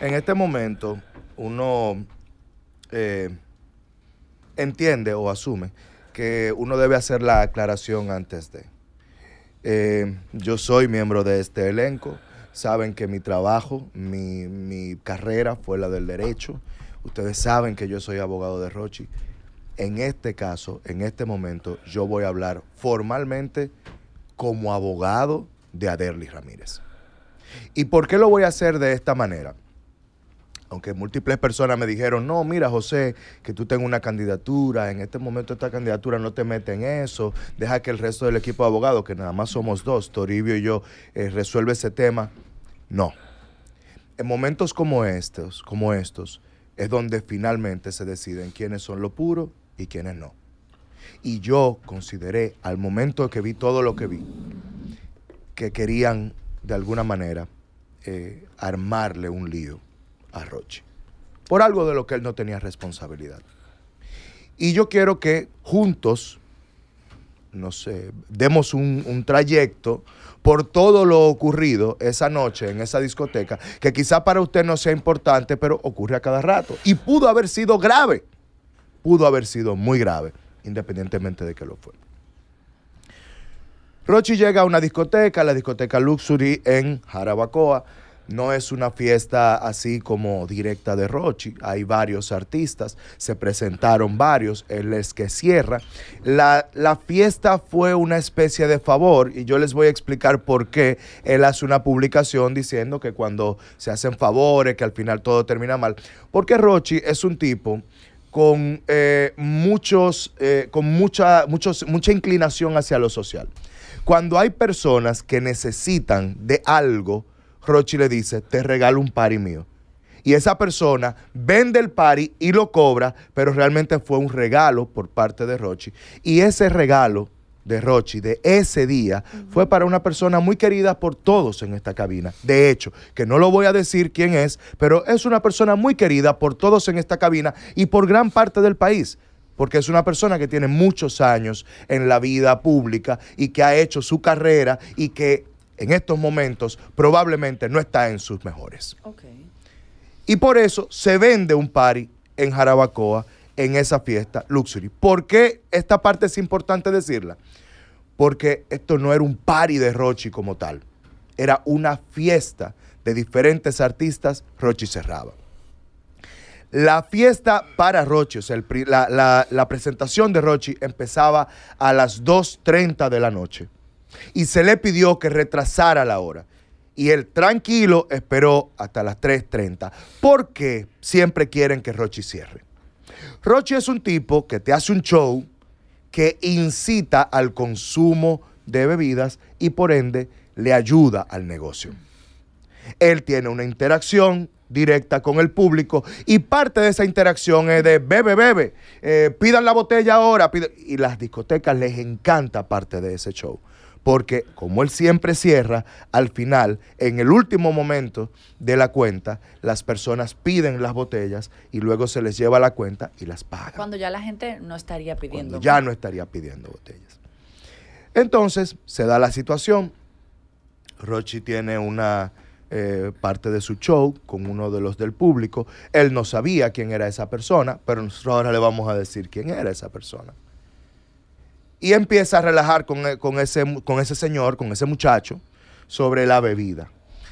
En este momento, uno eh, entiende o asume que uno debe hacer la aclaración antes de. Eh, yo soy miembro de este elenco, saben que mi trabajo, mi, mi carrera fue la del derecho, ustedes saben que yo soy abogado de Rochi en este caso, en este momento, yo voy a hablar formalmente como abogado de Aderly Ramírez. ¿Y por qué lo voy a hacer de esta manera? Aunque múltiples personas me dijeron, no, mira José, que tú tengas una candidatura, en este momento esta candidatura no te mete en eso, deja que el resto del equipo de abogados, que nada más somos dos, Toribio y yo, eh, resuelva ese tema. No. En momentos como estos, como estos, es donde finalmente se deciden quiénes son lo puro y quienes no. Y yo consideré al momento que vi todo lo que vi, que querían de alguna manera eh, armarle un lío a Roche por algo de lo que él no tenía responsabilidad. Y yo quiero que juntos nos demos un, un, trayecto por todo lo ocurrido esa noche en esa discoteca, que quizá para usted no sea importante, pero ocurre a cada rato. Y pudo haber sido grave pudo haber sido muy grave, independientemente de que lo fue. Rochi llega a una discoteca, la discoteca Luxury en Jarabacoa. No es una fiesta así como directa de Rochi. Hay varios artistas, se presentaron varios, él es que cierra. La, la, fiesta fue una especie de favor y yo les voy a explicar por qué él hace una publicación diciendo que cuando se hacen favores, que al final todo termina mal. Porque Rochi es un tipo con, eh, muchos, eh, con mucha, muchos, mucha inclinación hacia lo social. Cuando hay personas que necesitan de algo, Rochi le dice, te regalo un pari mío. Y esa persona vende el pari y lo cobra, pero realmente fue un regalo por parte de Rochi. Y ese regalo de Rochi de ese día fue para una persona muy querida por todos en esta cabina. De hecho, que no lo voy a decir quién es, pero es una persona muy querida por todos en esta cabina y por gran parte del país porque es una persona que tiene muchos años en la vida pública y que ha hecho su carrera y que en estos momentos probablemente no está en sus mejores. Y por eso se vende un party en Jarabacoa en esa fiesta Luxury. ¿Por qué esta parte es importante decirla? Porque esto no era un party de Rochi como tal, era una fiesta de diferentes artistas, Rochi cerraba. La fiesta para Rochi, o sea, la, la presentación de Rochi empezaba a las 2.30 de la noche y se le pidió que retrasara la hora y él tranquilo esperó hasta las 3.30. ¿Por qué siempre quieren que Rochi cierre? Roche es un tipo que te hace un show que incita al consumo de bebidas y por ende le ayuda al negocio. Él tiene una interacción directa con el público y parte de esa interacción es de bebe, bebe, eh, pidan la botella ahora. Y las discotecas les encanta parte de ese show porque como él siempre cierra, al final, en el último momento de la cuenta, las personas piden las botellas y luego se les lleva la cuenta y las paga. Cuando ya la gente no estaría pidiendo. Cuando ya no estaría pidiendo botellas. Entonces se da la situación. Rochi tiene una eh, parte de su show con uno de los del público. Él no sabía quién era esa persona, pero nosotros ahora le vamos a decir quién era esa persona y empieza a relajar con, eh, ese, con ese señor, con ese muchacho, sobre la bebida.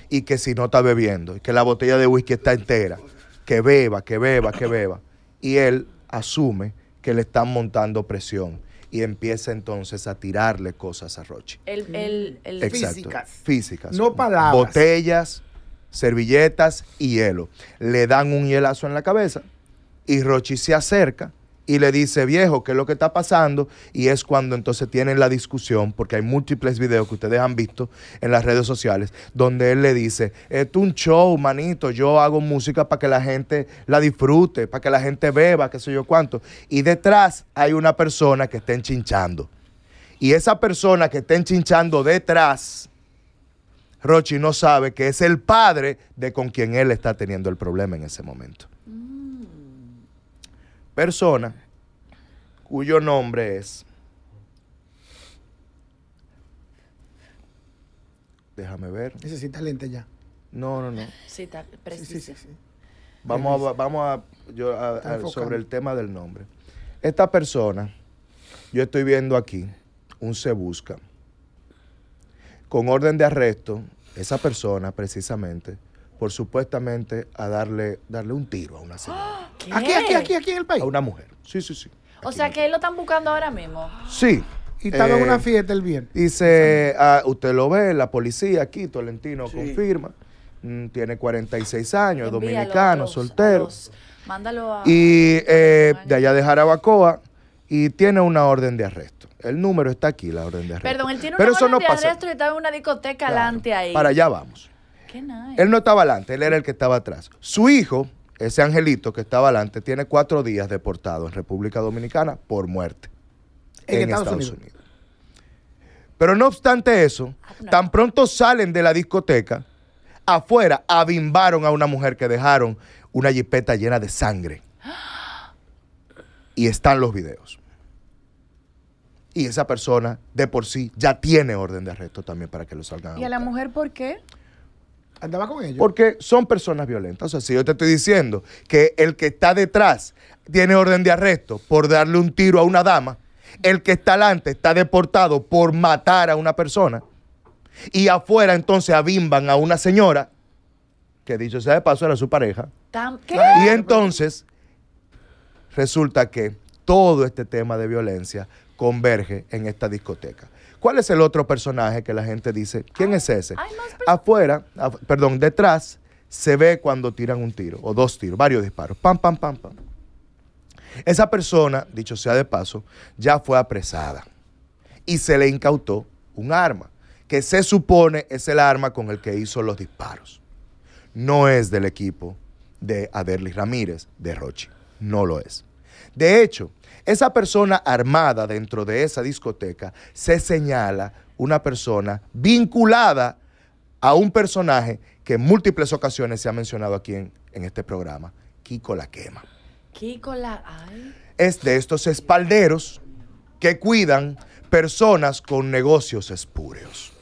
Y que si no está bebiendo, que la botella de whisky está entera, que beba, que beba, que beba. Y él asume que le están montando presión y empieza entonces a tirarle cosas a Rochi. El, Físicas. Físicas. No palabras. Botellas, servilletas y hielo. Le dan un hielazo en la cabeza y Rochi se acerca y le dice, viejo, ¿qué es lo que está pasando? Y es cuando entonces tienen la discusión, porque hay múltiples videos que ustedes han visto en las redes sociales, donde él le dice, es un show, manito, yo hago música para que la gente la disfrute, para que la gente beba, qué sé yo cuánto. Y detrás hay una persona que está enchinchando. Y esa persona que está enchinchando detrás, Rochi no sabe que es el padre de con quien él está teniendo el problema en ese momento persona cuyo nombre es... Déjame ver. Necesita lente ya. No, no, no. Sí, Vamos a, vamos a, sobre el tema del nombre. Esta persona, yo estoy viendo aquí un se busca. Con orden de arresto, esa persona precisamente por supuestamente a darle, darle un tiro a una señora. Aquí, aquí, aquí, aquí en el país. A una mujer. Sí, sí, sí. O sea que lo están buscando ahora mismo. Sí. Y estaba en eh, una fiesta el viernes. Dice, ah, usted lo ve, la policía aquí, Tolentino confirma. Mm, tiene 46 años, dominicano, soltero. mándalo a... Y eh, de allá de Jarabacoa y tiene una orden de arresto. El número está aquí, la orden de arresto. Pero eso no pasa. está en una discoteca alante ahí. Para allá vamos. Él no estaba adelante, él era el que estaba atrás. Su hijo, ese angelito que estaba adelante, tiene cuatro días deportado en República Dominicana por muerte en, Estados, Unidos. Pero no obstante eso, ah, tan pronto salen de la discoteca, afuera abimbaron a una mujer que dejaron una jipeta llena de sangre. Y están los videos. Y esa persona de por sí ya tiene orden de arresto también para que lo salgan. ¿Y a la mujer por qué? Porque son personas violentas. O sea, si yo te estoy diciendo que el que está detrás tiene orden de arresto por darle un tiro a una dama, el que está delante está deportado por matar a una persona, y afuera entonces abimban a una señora, que dicho sea de paso era su pareja, y entonces resulta que todo este tema de violencia converge en esta discoteca. ¿Cuál es el otro personaje que la gente dice? ¿Quién es ese? Afuera, perdón, detrás se ve cuando tiran un tiro o dos tiros, varios disparos. Pam, pam, pam, pam. Esa persona, dicho sea de paso, ya fue apresada y se le incautó un arma, que se supone es el arma con el que hizo los disparos. No es del equipo de Aderly Ramírez, de Rochi. No lo es. De hecho, esa persona armada dentro de esa discoteca se señala una persona vinculada a un personaje que en múltiples ocasiones se ha mencionado aquí en, este programa, Kiko la Quema. Kiko la... Es de estos espalderos que cuidan personas con negocios espúreos.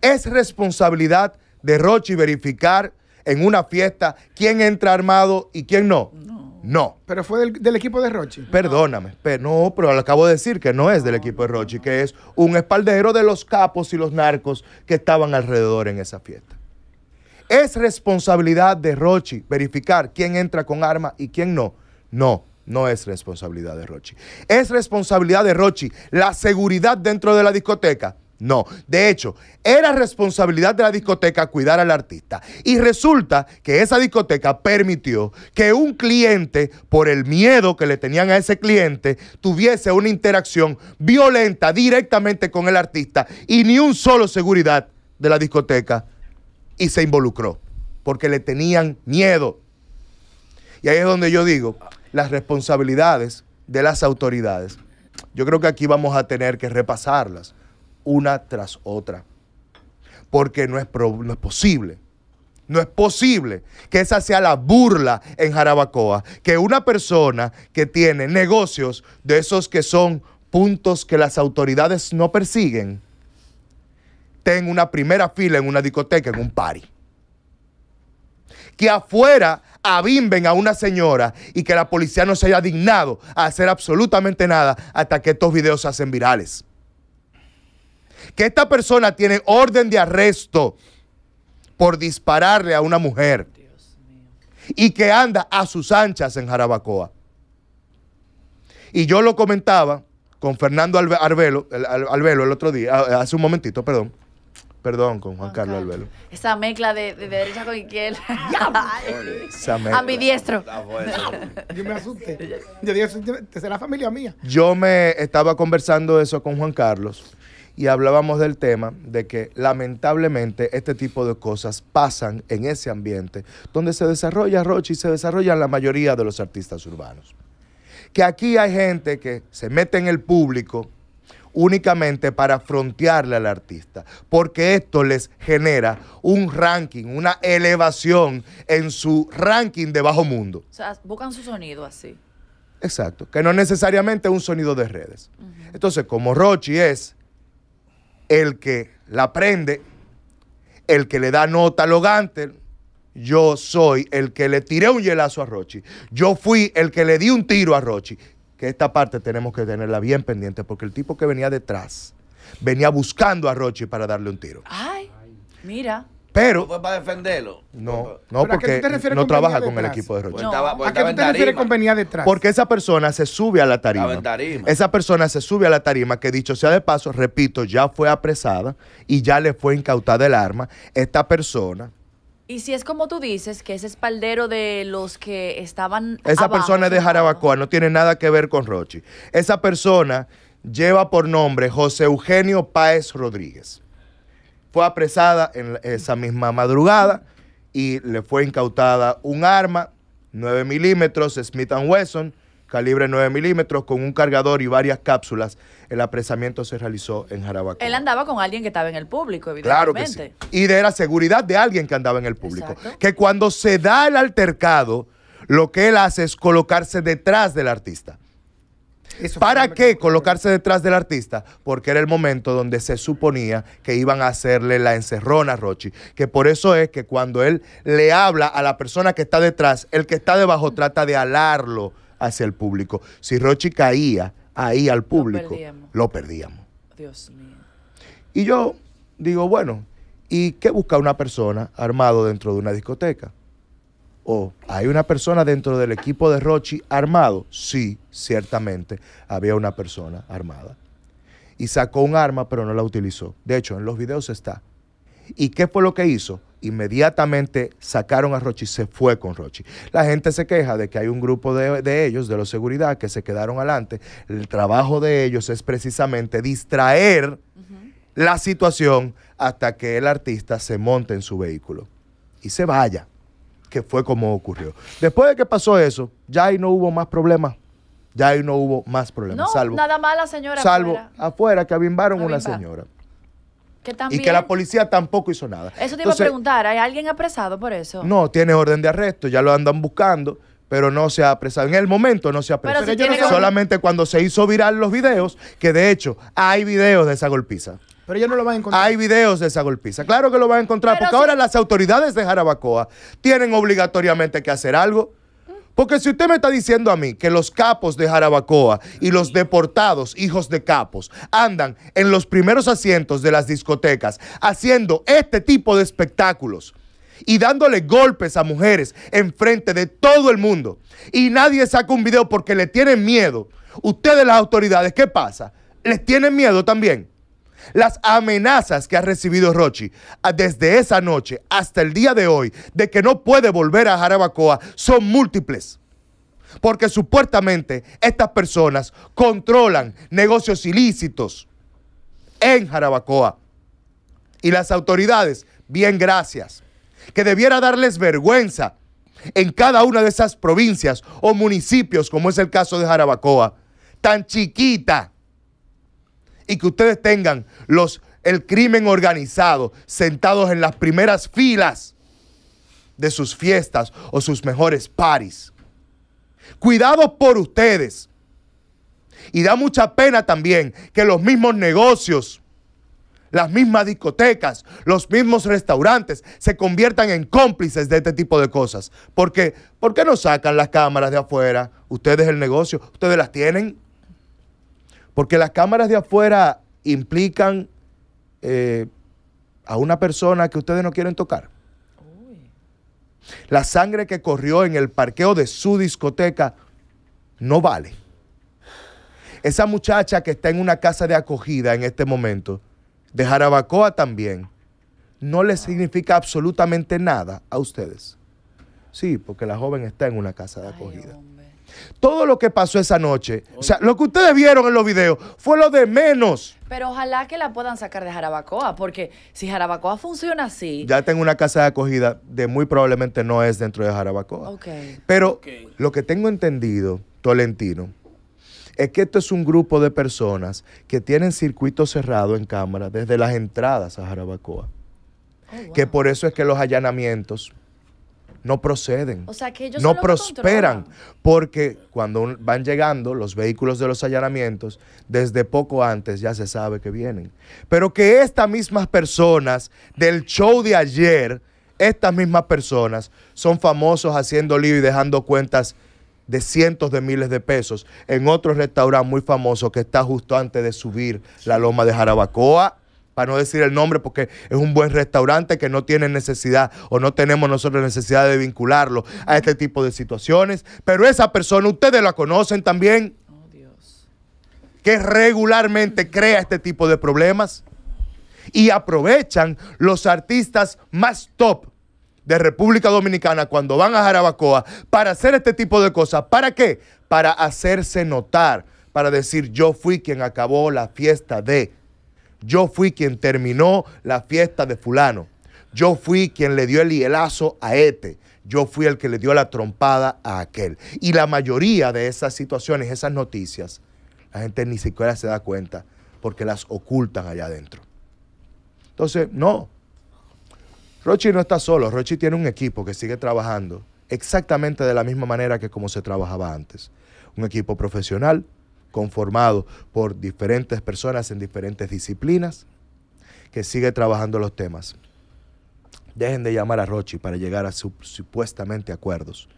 Es responsabilidad de Rochi verificar en una fiesta quién entra armado y quién no. No. Pero fue del, equipo de Rochi. Perdóname, pero no, pero lo acabo de decir que no es del equipo de Rochi, que es un espaldero de los capos y los narcos que estaban alrededor en esa fiesta. ¿Es responsabilidad de Rochi verificar quién entra con arma y quién no? No, no es responsabilidad de Rochi. ¿Es responsabilidad de Rochi la seguridad dentro de la discoteca? No, de hecho, era responsabilidad de la discoteca cuidar al artista. Y resulta que esa discoteca permitió que un cliente, por el miedo que le tenían a ese cliente, tuviese una interacción violenta directamente con el artista y ni un solo seguridad de la discoteca y se involucró, porque le tenían miedo. Y ahí es donde yo digo, las responsabilidades de las autoridades, yo creo que aquí vamos a tener que repasarlas una tras otra. Porque no es, es posible. No es posible que esa sea la burla en Jarabacoa. Que una persona que tiene negocios de esos que son puntos que las autoridades no persiguen, tenga una primera fila en una discoteca, en un party. Que afuera avimben a una señora y que la policía no se haya dignado a hacer absolutamente nada hasta que estos videos se hacen virales que esta persona tiene orden de arresto por dispararle a una mujer y que anda a sus anchas en Jarabacoa. Y yo lo comentaba con Fernando Albelo el, otro día, ah, hace un momentito, perdón. Perdón, con Juan, Carlos Albelo. Esa mezcla de, de, derecha con izquierda. A mi diestro. Yo me asusté. Yo dije, será familia mía. Yo me estaba conversando eso con Juan Carlos y hablábamos del tema de que lamentablemente este tipo de cosas pasan en ese ambiente donde se desarrolla Rochi y se desarrollan la mayoría de los artistas urbanos. Que aquí hay gente que se mete en el público únicamente para frontearle al artista, porque esto les genera un ranking, una elevación en su ranking de bajo mundo. O sea, buscan su sonido así. Exacto, que no necesariamente un sonido de redes. Entonces, como Rochi es el que la prende, el que le da nota al Logante, yo soy el que le tiré un hielazo a Rochi. Yo fui el que le di un tiro a Rochi. Que esta parte tenemos que tenerla bien pendiente porque el tipo que venía detrás venía buscando a Rochi para darle un tiro. Ay, mira. Pero. Fue pues, para defenderlo. No, pues, no, porque no trabaja con el equipo de Rochi. Pues, ¿A qué te refieres con detrás? Porque esa persona se sube a la tarima. Esa persona se sube a la tarima, que dicho sea de paso, repito, ya fue apresada y ya le fue incautada el arma. Esta persona. Y si es como tú dices, que es espaldero de los que estaban. Esa persona es de Jarabacoa, no tiene nada que ver con Rochi. Esa persona lleva por nombre José Eugenio Páez Rodríguez fue apresada en esa misma madrugada y le fue incautada un arma 9 milímetros Smith Wesson, calibre 9 milímetros, con un cargador y varias cápsulas. El apresamiento se realizó en Jarabacoa. Él andaba con alguien que estaba en el público, evidentemente. Claro Y de la seguridad de alguien que andaba en el público. Que cuando se da el altercado, lo que él hace es colocarse detrás del artista. ¿Para qué colocarse detrás del artista? Porque era el momento donde se suponía que iban a hacerle la encerrona a Rochi. Que por eso es que cuando él le habla a la persona que está detrás, el que está debajo trata de alarlo hacia el público. Si Rochi caía ahí al público, lo perdíamos. Dios mío. Y yo digo, bueno, ¿y qué busca una persona armado dentro de una discoteca? ¿O hay una persona dentro del equipo de Rochi armado? Sí, ciertamente había una persona armada. Y sacó un arma, pero no la utilizó. De hecho, en los videos está. ¿Y qué fue lo que hizo? Inmediatamente sacaron a Rochi, se fue con Rochi. La gente se queja de que hay un grupo de, ellos, de la seguridad, que se quedaron adelante. El trabajo de ellos es precisamente distraer la situación hasta que el artista se monte en su vehículo y se vaya que fue como ocurrió. Después de que pasó eso, ya ahí no hubo más problemas. Ya ahí no hubo más problemas. No, salvo, nada más la señora Salvo afuera, que avimbaron una señora. y que la policía tampoco hizo nada. Eso te iba a preguntar, ¿hay alguien apresado por eso? No, tiene orden de arresto, ya lo andan buscando, pero no se ha apresado. En el momento no se ha apresado. solamente cuando se hizo viral los videos, que de hecho hay videos de esa golpiza. Pero no lo van a encontrar. Hay videos de esa golpiza. Claro que lo van a encontrar, porque ahora las autoridades de Jarabacoa tienen obligatoriamente que hacer algo. Porque si usted me está diciendo a mí que los capos de Jarabacoa y los deportados hijos de capos andan en los primeros asientos de las discotecas haciendo este tipo de espectáculos y dándole golpes a mujeres Enfrente de todo el mundo y nadie saca un video porque le tienen miedo, ustedes las autoridades, ¿qué pasa? ¿Les tienen miedo también? Las amenazas que ha recibido Rochi ah, desde esa noche hasta el día de hoy de que no puede volver a Jarabacoa son múltiples. Porque supuestamente estas personas controlan negocios ilícitos en Jarabacoa. Y las autoridades, bien gracias, que debiera darles vergüenza en cada una de esas provincias o municipios, como es el caso de Jarabacoa, tan chiquita y que ustedes tengan los, el crimen organizado sentados en las primeras filas de sus fiestas o sus mejores paris. Cuidado por ustedes. Y da mucha pena también que los mismos negocios, las mismas discotecas, los mismos restaurantes se conviertan en cómplices de este tipo de cosas. Porque, ¿por qué no sacan las cámaras de afuera? Ustedes el negocio, ustedes las tienen. Porque las cámaras de afuera implican eh, a una persona que ustedes no quieren tocar. La sangre que corrió en el parqueo de su discoteca no vale. Esa muchacha que está en una casa de acogida en este momento, de Jarabacoa también, no le significa absolutamente nada a ustedes. Sí, porque la joven está en una casa de acogida. Todo lo que pasó esa noche, o sea, lo que ustedes vieron en los videos fue lo de menos. Pero ojalá que la puedan sacar de Jarabacoa, porque si Jarabacoa funciona así. Ya tengo una casa de acogida de muy probablemente no es dentro de Jarabacoa. Pero lo que tengo entendido, Tolentino, es que esto es un grupo de personas que tienen circuito cerrado en cámara desde las entradas a Jarabacoa. Oh, que por eso es que los allanamientos no proceden. no prosperan. Porque cuando van llegando los vehículos de los allanamientos, desde poco antes ya se sabe que vienen. Pero que estas mismas personas del show de ayer, estas mismas personas son famosos haciendo lío y dejando cuentas de cientos de miles de pesos en otro restaurante muy famoso que está justo antes de subir la loma de Jarabacoa para no decir el nombre, porque es un buen restaurante que no tiene necesidad o no tenemos nosotros necesidad de vincularlo a este tipo de situaciones. Pero esa persona, ustedes la conocen también, oh, Dios. que regularmente crea este tipo de problemas y aprovechan los artistas más top de República Dominicana cuando van a Jarabacoa para hacer este tipo de cosas. ¿Para qué? Para hacerse notar, para decir yo fui quien acabó la fiesta de yo fui quien terminó la fiesta de fulano. Yo fui quien le dio el hielazo a este. Yo fui el que le dio la trompada a aquel. Y la mayoría de esas situaciones, esas noticias, la gente ni siquiera se da cuenta porque las ocultan allá adentro. Entonces, no. Rochi no está solo. Rochi tiene un equipo que sigue trabajando exactamente de la misma manera que como se trabajaba antes. Un equipo profesional conformado por diferentes personas en diferentes disciplinas, que sigue trabajando los temas. Dejen de llamar a Rochi para llegar a supuestamente acuerdos.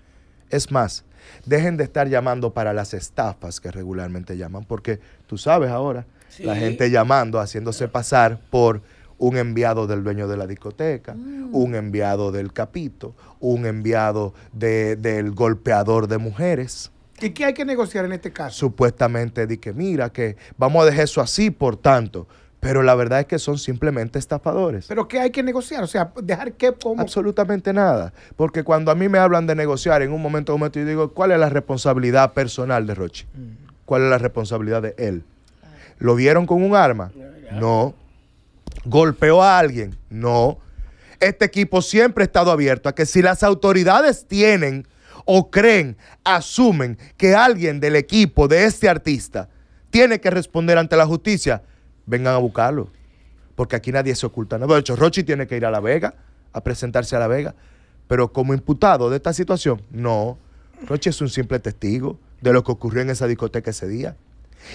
Es más, dejen de estar llamando para las estafas que regularmente llaman, porque tú sabes ahora, la gente llamando, haciéndose pasar por un enviado del dueño de la discoteca, mm. un enviado del capito, un enviado del golpeador de mujeres. ¿Y qué hay que negociar en este caso? Supuestamente di que mira, que vamos a dejar eso así, por tanto. Pero la verdad es que son simplemente estafadores. ¿Pero qué hay que negociar? O sea, ¿dejar qué? ¿Cómo? Absolutamente nada. Porque cuando a mí me hablan de negociar, en un momento momento, este, yo digo, ¿cuál es la responsabilidad personal de Roche? Mm. ¿Cuál es la responsabilidad de él? ¿Lo vieron con un arma? No. ¿Golpeó a alguien? No. Este equipo siempre ha estado abierto a que si las autoridades tienen o creen, asumen que alguien del equipo de este artista tiene que responder ante la justicia, vengan a buscarlo. Porque aquí nadie se oculta De hecho, Rochi tiene que ir a La Vega, a presentarse a La Vega. Pero como imputado de esta situación, no. Rochi es un simple testigo de lo que ocurrió en esa discoteca ese día.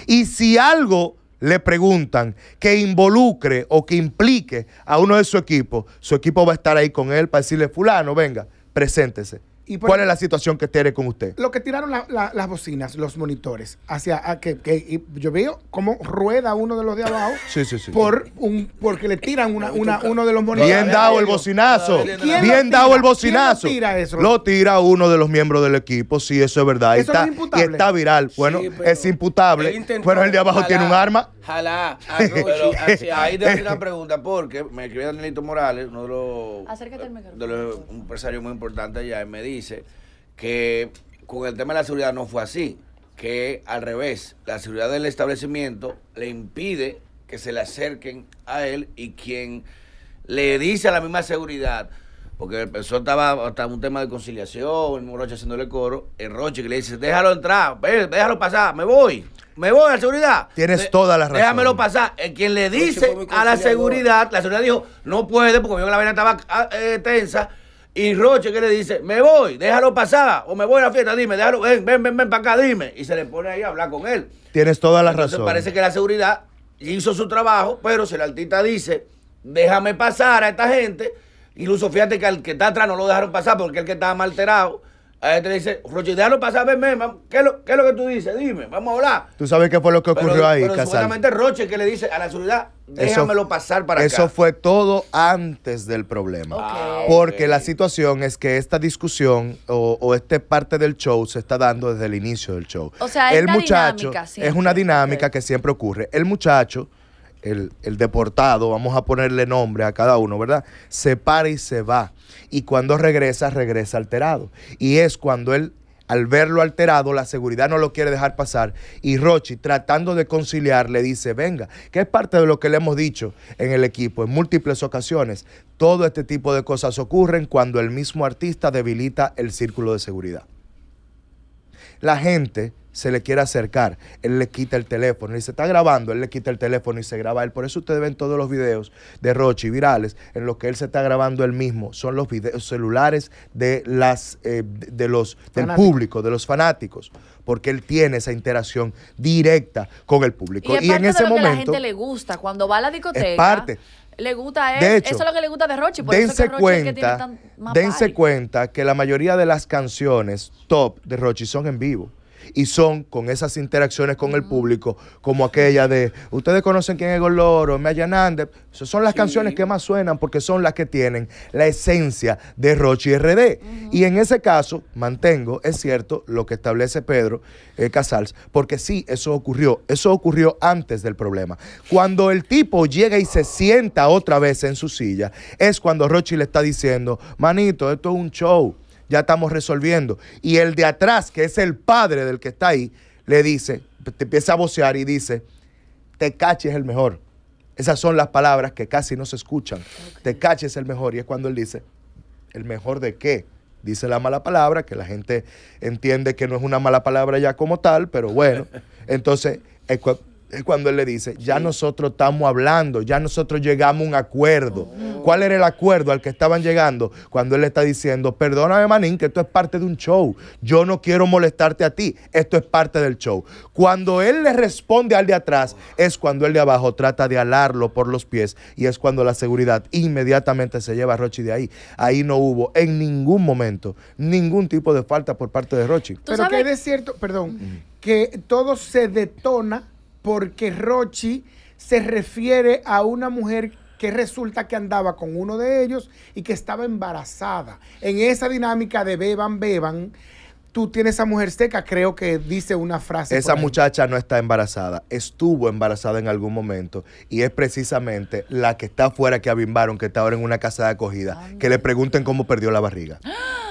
Y si algo le preguntan que involucre o que implique a uno de su equipo, su equipo va a estar ahí con él para decirle, fulano, venga, preséntese. ¿Cuál es la situación que tiene con usted? Lo que tiraron las bocinas, los monitores, hacia a que, que yo veo cómo rueda uno de los de abajo sí, sí, sí. por un porque le tiran una, una uno de los monitores. Bien dado el bocinazo. Bien dado el bocinazo. ¿Quién lo tira eso? Lo tira uno de los miembros del equipo, sí, eso es verdad. Eso está, imputable. Y está viral. Bueno, es imputable. Pero el de abajo tiene un arma. Ojalá, ah, Pero, así, ahí tengo una pregunta, porque me escribió Danielito Morales, uno de los, de los empresarios muy importante allá, y me dice que con el tema de la seguridad no fue así, que al revés, la seguridad del establecimiento le impide que se le acerquen a él y quien le dice a la misma seguridad, porque el profesor estaba hasta un tema de conciliación, Roche haciéndole coro, el Roche que le dice, déjalo entrar, déjalo pasar, me voy, me voy a la seguridad. Tienes todas toda la razón. Déjamelo pasar. El quien le dice a la seguridad, la seguridad dijo, no puede, porque vio que la vena estaba ah, eh, tensa. Y Roche que le dice, me voy, déjalo pasar, o me voy a la fiesta, dime, déjalo, ven, ven, ven, ven para acá, dime. Y se le pone ahí a hablar con él. Tienes todas las razones... Parece que la seguridad hizo su trabajo, pero si el artista dice, déjame pasar a esta gente Incluso fíjate que al que está atrás no lo dejaron pasar porque el que estaba mal alterado. A él este le dice, Roche, déjalo pasar, verme, ¿Qué, lo, ¿qué es lo que tú dices? Dime, vamos a hablar. Tú sabes qué fue lo que ocurrió ahí, pero Roche que le dice a la seguridad, déjamelo pasar para eso acá. Eso fue todo antes del problema. Porque la situación es que esta discusión o, o esta parte del show se está dando desde el inicio del show. O sea, el muchacho es una dinámica que siempre ocurre. El muchacho el, deportado, vamos a ponerle nombre a cada uno, ¿verdad? Se para y se va. Y cuando regresa, regresa alterado. Y es cuando él, al verlo alterado, la seguridad no lo quiere dejar pasar. Y Rochi, tratando de conciliar, le dice, venga, que es parte de lo que le hemos dicho en el equipo en múltiples ocasiones. Todo este tipo de cosas ocurren cuando el mismo artista debilita el círculo de seguridad la gente se le quiere acercar, él le quita el teléfono, y se está grabando, él le quita el teléfono y se graba él. Por eso ustedes ven todos los videos de Rochi virales en los que él se está grabando él mismo. Son los videos celulares de las eh, de los del público, de los fanáticos, porque él tiene esa interacción directa con el público. Y, en ese momento a la gente le gusta cuando va a la discoteca le gusta es, eso es lo que le gusta de Rochi. Por dense eso que Rochi que tiene tan más dense cuenta que la mayoría de las canciones top de Rochi son en vivo y son con esas interacciones con el público, como aquella de, ustedes conocen quién es Goloro, Emma Eso son las canciones que más suenan porque son las que tienen la esencia de Rochi RD. Y en ese caso, mantengo, es cierto, lo que establece Pedro eh, Casals, porque sí, eso ocurrió, eso ocurrió antes del problema. Cuando el tipo llega y se sienta otra vez en su silla, es cuando Rochi le está diciendo, manito, esto es un show ya estamos resolviendo. Y el de atrás, que es el padre del que está ahí, le dice, te empieza a vocear y dice, te es el mejor. Esas son las palabras que casi no se escuchan. te caches es el mejor. Y es cuando él dice, ¿el mejor de qué? Dice la mala palabra, que la gente entiende que no es una mala palabra ya como tal, pero bueno. Entonces, es cuando él le dice, ya nosotros estamos hablando, ya nosotros llegamos a un acuerdo. Oh. ¿Cuál era el acuerdo al que estaban llegando? Cuando él le está diciendo, perdóname Manín, que esto es parte de un show, yo no quiero molestarte a ti, esto es parte del show. Cuando él le responde al de atrás, es cuando el de abajo trata de alarlo por los pies y es cuando la seguridad inmediatamente se lleva a Rochi de ahí. Ahí no hubo en ningún momento ningún tipo de falta por parte de Rochi. Pero que es cierto, perdón, que todo se detona porque Rochi se refiere a una mujer que resulta que andaba con uno de ellos y que estaba embarazada. En esa dinámica de beban, beban, tú tienes esa mujer seca, creo que dice una frase. Esa muchacha no está embarazada, estuvo embarazada en algún momento y es precisamente la que está afuera que avimbaron, que está ahora en una casa de acogida, que le pregunten cómo perdió la barriga. ¡Ah!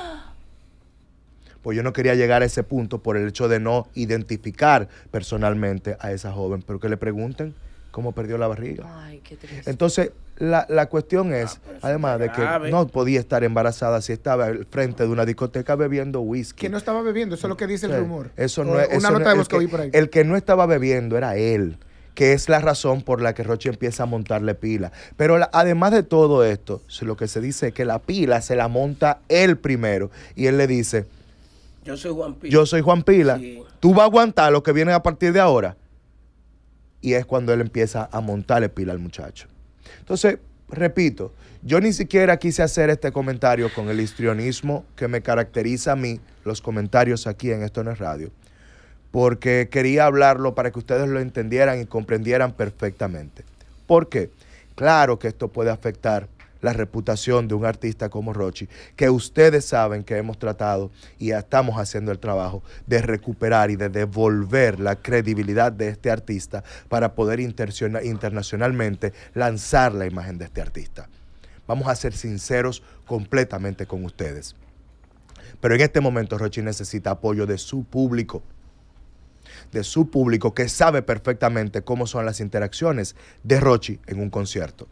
pues yo no quería llegar a ese punto por el hecho de no identificar personalmente a esa joven, pero que le pregunten cómo perdió la barriga. Ay, qué triste. Entonces, la, cuestión es, ah, pues, además de que no podía estar embarazada si estaba al frente de una discoteca bebiendo whisky. Que no estaba bebiendo, eso es lo que dice el rumor. Eso no es. una nota el, que, por ahí. el que no estaba bebiendo era él que es la razón por la que Roche empieza a montarle pila. Pero además de todo esto, lo que se dice es que la pila se la monta él primero. Y él le dice, yo soy Juan Pila. Yo soy Juan Pila. Tú vas a aguantar lo que viene a partir de ahora. Y es cuando él empieza a montarle pila al muchacho. Entonces, repito, yo ni siquiera quise hacer este comentario con el histrionismo que me caracteriza a mí, los comentarios aquí en Esto es Radio, porque quería hablarlo para que ustedes lo entendieran y comprendieran perfectamente. ¿Por qué? Claro que esto puede afectar la reputación de un artista como Rochi, que ustedes saben que hemos tratado y estamos haciendo el trabajo de recuperar y de devolver la credibilidad de este artista para poder internacionalmente lanzar la imagen de este artista. Vamos a ser sinceros completamente con ustedes. Pero en este momento Rochi necesita apoyo de su público de su público que sabe perfectamente cómo son las interacciones de Rochi en un concierto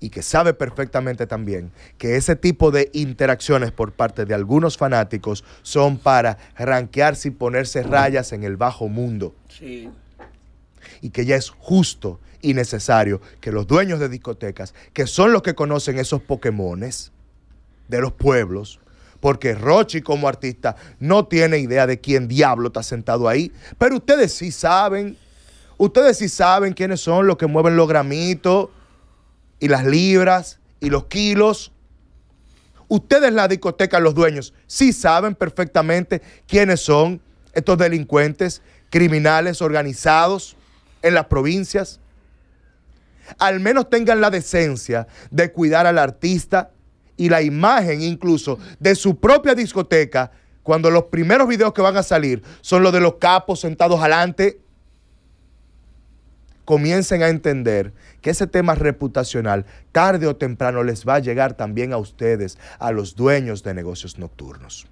y que sabe perfectamente también que ese tipo de interacciones por parte de algunos fanáticos son para ranquearse y ponerse rayas en el bajo mundo. Y que ya es justo y necesario que los dueños de discotecas, que son los que conocen esos Pokémones de los pueblos, porque Rochi como artista no tiene idea de quién diablo está sentado ahí, pero ustedes sí saben, ustedes sí saben quiénes son los que mueven los gramitos y las libras y los kilos. Ustedes, la discoteca, los dueños, sí saben perfectamente quiénes son estos delincuentes, criminales organizados en las provincias. Al menos tengan la decencia de cuidar al artista y la imagen incluso de su propia discoteca cuando los primeros videos que van a salir son los de los capos sentados adelante. Comiencen a entender que ese tema reputacional tarde o temprano les va a llegar también a ustedes, a los dueños de negocios nocturnos.